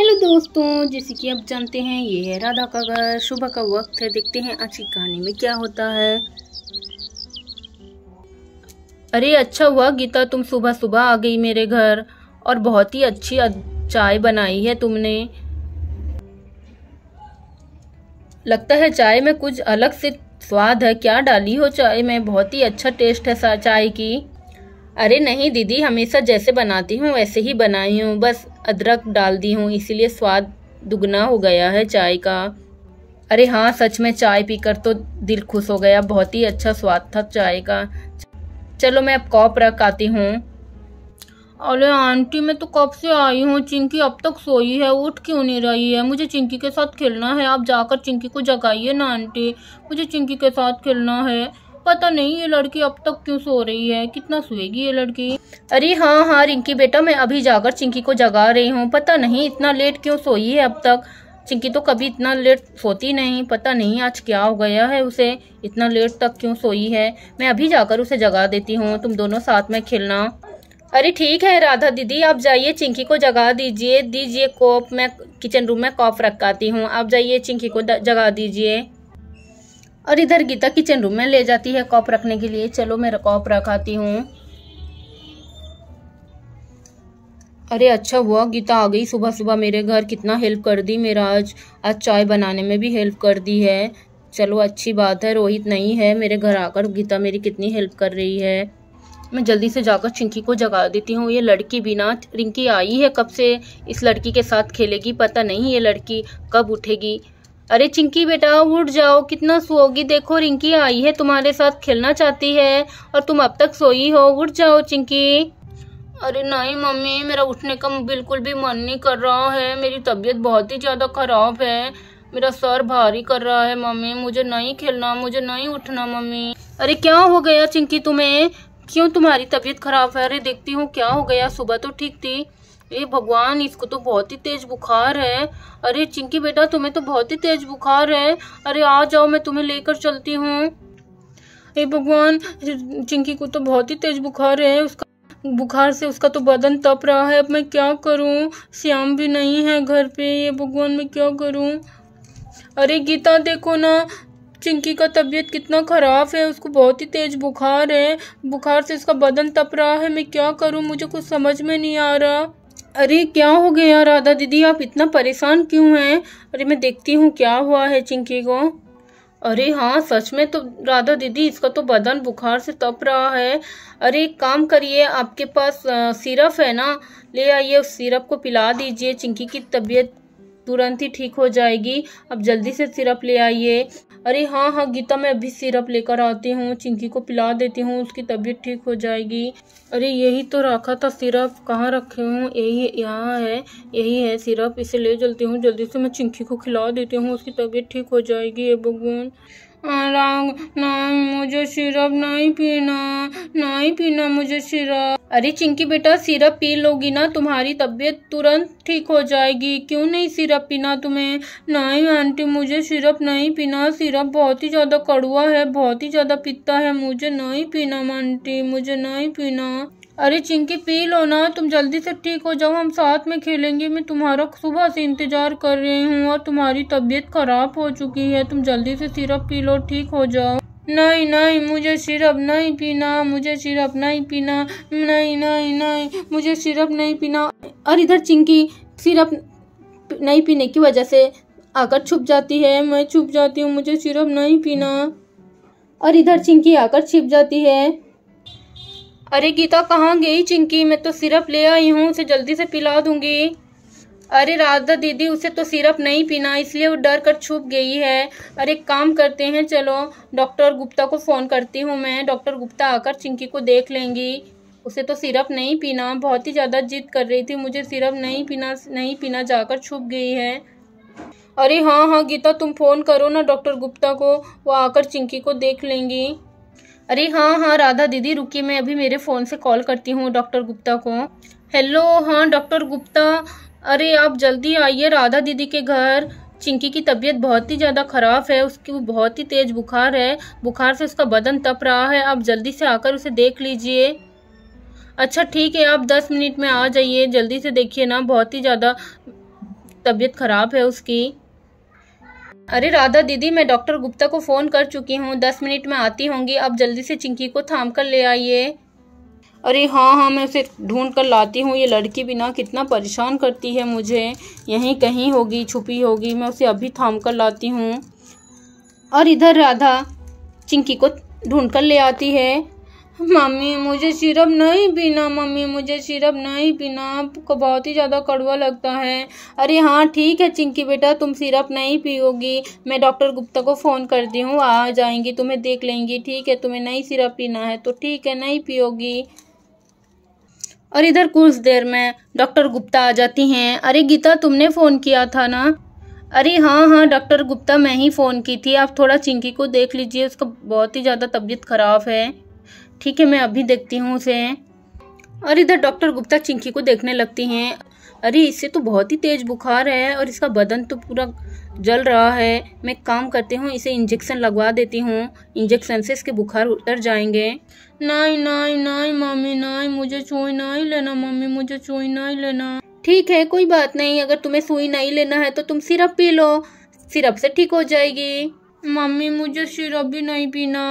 hello दोस्तों जैसे कि आप जानते हैं ये है राधा का घर सुबह का वक्त है देखते हैं आज की कहानी में क्या होता है अरे अच्छा हुआ गीता तुम सुबह सुबह आ गई मेरे घर और बहुत ही अच्छी चाय बनाई है तुमने लगता है चाय में कुछ अलग से स्वाद है क्या डाली हो चाय में बहुत ही अच्छा टेस्ट है चाय की अरे नहीं दीदी हमेशा जैसे बनाती हूँ वैसे ही बनाई हूँ बस अदरक डाल दी हूँ इसीलिए स्वाद दुगना हो गया है चाय का अरे हाँ सच में चाय पीकर तो दिल खुश हो गया बहुत ही अच्छा स्वाद था चाय का चलो मैं अब कॉप रख आती हूँ अरे आंटी मैं तो कब से आई हूँ चिंकी अब तक सोई है उठ क्यों नहीं रही है मुझे चिंकी के साथ खेलना है आप जाकर चिंकी को जगाइए ना आंटी मुझे चिंकी के साथ खेलना है पता तो नहीं ये लड़की अब तक क्यों सो रही है कितना सोएगी ये लड़की अरे हाँ हाँ रिंकी बेटा मैं अभी जाकर चिंकी को जगा रही हूँ पता नहीं इतना लेट क्यों सोई है अब तक चिंकी तो कभी इतना लेट सोती नहीं पता नहीं आज क्या हो गया है उसे इतना लेट तक क्यों सोई है मैं अभी जाकर उसे जगा देती हूँ तुम दोनों साथ में खेलना अरे ठीक है राधा दीदी आप जाइए चिंकी को जगा दीजिए दीजिए कॉप मैं किचन रूम में कॉप रखाती हूँ आप जाइए चिंकी को जगा दीजिए और इधर गीता किचन रूम में ले जाती है कॉप रखने के लिए चलो मैं कॉप रखाती हूँ अरे अच्छा हुआ गीता आ गई सुबह सुबह मेरे घर कितना हेल्प कर दी मेरा आज आज चाय बनाने में भी हेल्प कर दी है चलो अच्छी बात है रोहित नहीं है मेरे घर आकर गीता मेरी कितनी हेल्प कर रही है मैं जल्दी से जाकर चिंकी को जगा देती हूँ ये लड़की बिना रिंकी आई है कब से इस लड़की के साथ खेलेगी पता नहीं ये लड़की कब उठेगी अरे चिंकी बेटा उठ जाओ कितना सोओगी देखो रिंकी आई है तुम्हारे साथ खेलना चाहती है और तुम अब तक सोई हो उठ जाओ चिंकी अरे नहीं मम्मी मेरा उठने का बिल्कुल भी मन नहीं कर रहा है मेरी तबीयत बहुत ही ज़्यादा ख़राब है मेरा सर भारी कर रहा है मम्मी मुझे नहीं खेलना मुझे नहीं उठना मम्मी अरे क्या हो गया चिंकी तुम्हें क्यों तुम्हारी तबीयत खराब है अरे देखती हूँ क्या हो गया सुबह तो ठीक थी ये भगवान इसको तो बहुत ही तेज बुखार है अरे चिंकी बेटा तुम्हें तो बहुत ही तेज बुखार है अरे आ जाओ मैं तुम्हें लेकर चलती हूँ ये भगवान चिंकी को तो बहुत ही तेज बुखार है उसका बुखार से उसका तो बदन तप रहा है अब मैं क्या करूं श्याम भी नहीं है घर पे ये भगवान मैं क्या करूं अरे गीता देखो ना चिंकी का तबीयत कितना ख़राब है उसको बहुत ही तेज़ बुखार है बुखार से उसका बदन तप रहा है मैं क्या करूं मुझे कुछ समझ में नहीं आ रहा अरे क्या हो गया राधा दीदी आप इतना परेशान क्यों हैं अरे मैं देखती हूँ क्या हुआ है चिंकी को अरे हाँ सच में तो राधा दीदी इसका तो बदन बुखार से तप रहा है अरे एक काम करिए आपके पास सिरप है ना ले आइए उस सिरप को पिला दीजिए चिंकी की तबीयत तुरंत ही ठीक हो जाएगी अब जल्दी से सिरप ले आइए अरे हाँ हाँ गीता मैं अभी सिरप लेकर आती हूँ चिंकी को पिला देती हूँ उसकी तबीयत ठीक हो जाएगी अरे यही तो रखा था सिरप कहाँ रखे हूँ यही यहाँ है यही है सिरप इसे ले जलती हूँ जल्दी से मैं चिंकी को खिला देती हूँ उसकी तबीयत ठीक हो जाएगी ये भगवान राम ना मुझे सिरप नहीं पीना नहीं पीना मुझे सिरप अरे चिंकी बेटा सिरप पी लोगी ना तुम्हारी तबीयत तुरंत ठीक हो जाएगी क्यों नहीं सिरप पीना तुम्हें नहीं आंटी मुझे सिरप नहीं पीना सिरप बहुत ही ज़्यादा कड़वा है बहुत ही ज़्यादा पीता है मुझे नहीं पीना आंटी मुझे नहीं पीना अरे चिंकी पी लो ना तुम जल्दी से ठीक हो जाओ हम साथ में खेलेंगे मैं तुम्हारा सुबह से इंतज़ार कर रही हूँ और तुम्हारी तबीयत ख़राब हो चुकी है तुम जल्दी से सिरप पी लो ठीक हो जाओ नहीं नहीं मुझे सिरप नहीं पीना मुझे सिरप नहीं पीना नहीं नहीं नहीं मुझे सिरप नहीं पीना और इधर चिंकी सिरप नहीं पीने की वजह से आकर छुप जाती है मैं छुप जाती हूँ मुझे सिरप नहीं पीना और इधर चिंकी आकर छिप जाती है अरे गीता कहाँ गई चिंकी मैं तो सिरप ले आई हूँ उसे जल्दी से पिला दूंगी अरे राधा दीदी उसे तो सिरप नहीं पीना इसलिए वो डर कर छुप गई है अरे काम करते हैं चलो डॉक्टर गुप्ता को फ़ोन करती हूँ मैं डॉक्टर गुप्ता आकर चिंकी को देख लेंगी उसे तो सिरप नहीं पीना बहुत ही ज़्यादा जिद कर रही थी मुझे सिरप नहीं पीना नहीं पीना जाकर छुप गई है अरे हाँ हाँ गीता तुम फ़ोन करो ना डॉक्टर गुप्ता को वो आकर चिंकी को देख लेंगी अरे हाँ हाँ राधा दीदी रुकी मैं अभी मेरे फ़ोन से कॉल करती हूँ डॉक्टर गुप्ता को हेलो हाँ डॉक्टर गुप्ता अरे आप जल्दी आइए राधा दीदी के घर चिंकी की तबीयत बहुत ही ज़्यादा ख़राब है उसकी बहुत ही तेज़ बुखार है बुखार से उसका बदन तप रहा है आप जल्दी से आकर उसे देख लीजिए अच्छा ठीक है आप दस मिनट में आ जाइए जल्दी से देखिए ना बहुत ही ज़्यादा तबीयत ख़राब है उसकी अरे राधा दीदी मैं डॉक्टर गुप्ता को फ़ोन कर चुकी हूँ दस मिनट में आती होंगी आप जल्दी से चिंकी को थाम कर ले आइए अरे हाँ हाँ मैं उसे ढूंढ कर लाती हूँ ये लड़की भी ना कितना परेशान करती है मुझे यहीं कहीं होगी छुपी होगी मैं उसे अभी थाम कर लाती हूँ और इधर राधा चिंकी को ढूंढ कर ले आती है मम्मी मुझे सिरप नहीं पीना मम्मी मुझे सिरप नहीं पीना आपको बहुत ही ज़्यादा कड़वा लगता है अरे हाँ ठीक है चिंकी बेटा तुम सिरप नहीं पियोगी मैं डॉक्टर गुप्ता को फ़ोन करती हूँ आ जाएंगी तुम्हें देख लेंगी ठीक है तुम्हें नहीं सिरप पीना है तो ठीक है नहीं पियोगी और इधर कुछ देर में डॉक्टर गुप्ता आ जाती हैं अरे गीता तुमने फ़ोन किया था ना अरे हाँ हाँ डॉक्टर गुप्ता मैं ही फ़ोन की थी आप थोड़ा चिंकी को देख लीजिए उसका बहुत ही ज़्यादा तबीयत ख़राब है ठीक है मैं अभी देखती हूँ उसे और इधर डॉक्टर गुप्ता चिंकी को देखने लगती हैं अरे इससे तो बहुत ही तेज़ बुखार है और इसका बदन तो पूरा जल रहा है मैं काम करती हूँ इसे इंजेक्शन लगवा देती हूँ इंजेक्शन से इसके बुखार उतर जाएंगे नहीं नहीं नहीं मम्मी नहीं मुझे चोई नहीं लेना मम्मी मुझे चोई नहीं लेना ठीक है कोई बात नहीं अगर तुम्हें सुई नहीं लेना है तो तुम सिरप पी लो सिरप से ठीक हो जाएगी मम्मी मुझे सिरप भी नहीं पीना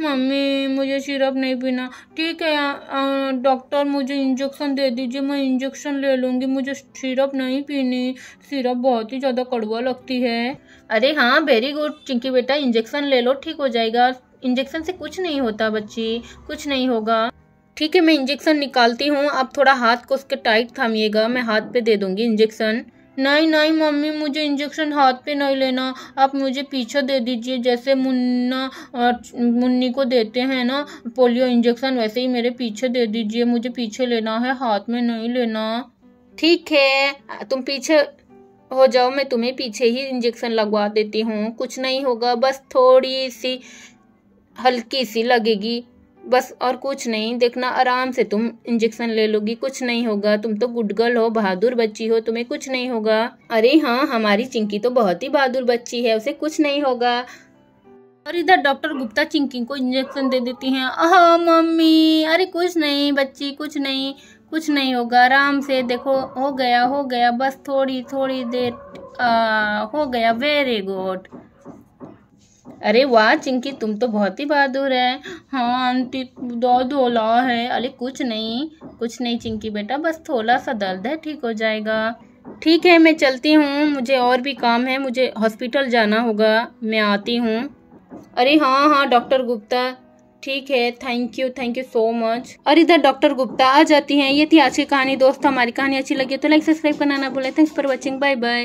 मम्मी मुझे सिरप नहीं पीना ठीक है डॉक्टर मुझे इंजेक्शन दे दीजिए मैं इंजेक्शन ले लूँगी मुझे सिरप नहीं पीनी सिरप बहुत ही ज़्यादा कड़वा लगती है अरे हाँ वेरी गुड चिंकी बेटा इंजेक्शन ले लो ठीक हो जाएगा इंजेक्शन से कुछ नहीं होता बच्ची कुछ नहीं होगा ठीक है मैं इंजेक्शन निकालती हूँ आप थोड़ा हाथ को उसके टाइट थामिएगा मैं हाथ पे दे दूँगी इंजेक्शन नहीं नहीं मम्मी मुझे इंजेक्शन हाथ पे नहीं लेना आप मुझे पीछे दे दीजिए जैसे मुन्ना और मुन्नी को देते हैं ना पोलियो इंजेक्शन वैसे ही मेरे पीछे दे दीजिए मुझे पीछे लेना है हाथ में नहीं लेना ठीक है तुम पीछे हो जाओ मैं तुम्हें पीछे ही इंजेक्शन लगवा देती हूँ कुछ नहीं होगा बस थोड़ी सी हल्की सी लगेगी बस और कुछ नहीं देखना आराम से तुम इंजेक्शन ले लोगी कुछ नहीं होगा तुम तो गुड गर्ल हो बहादुर बच्ची हो तुम्हें कुछ नहीं होगा अरे हाँ हमारी चिंकी तो बहुत ही बहादुर बच्ची है उसे कुछ नहीं होगा और इधर डॉक्टर गुप्ता चिंकी को इंजेक्शन दे देती हैं अह मम्मी अरे कुछ नहीं बच्ची कुछ नहीं कुछ नहीं होगा आराम से देखो हो गया हो गया बस थोड़ी थोड़ी देर आ, हो गया वेरी गुड अरे वाह चिंकी तुम तो बहुत ही बहादुर है हाँ आंटी दर्द रहा है अरे कुछ नहीं कुछ नहीं चिंकी बेटा बस थोड़ा सा दर्द है ठीक हो जाएगा ठीक है मैं चलती हूँ मुझे और भी काम है मुझे हॉस्पिटल जाना होगा मैं आती हूँ अरे हाँ हाँ डॉक्टर गुप्ता ठीक है thank you thank you so much और इधर डॉक्टर गुप्ता आ जाती हैं ये थी आज की कहानी दोस्त हमारी कहानी अच्छी लगी तो लाइक सब्सक्राइब करना ना भूलें thanks for watching bye bye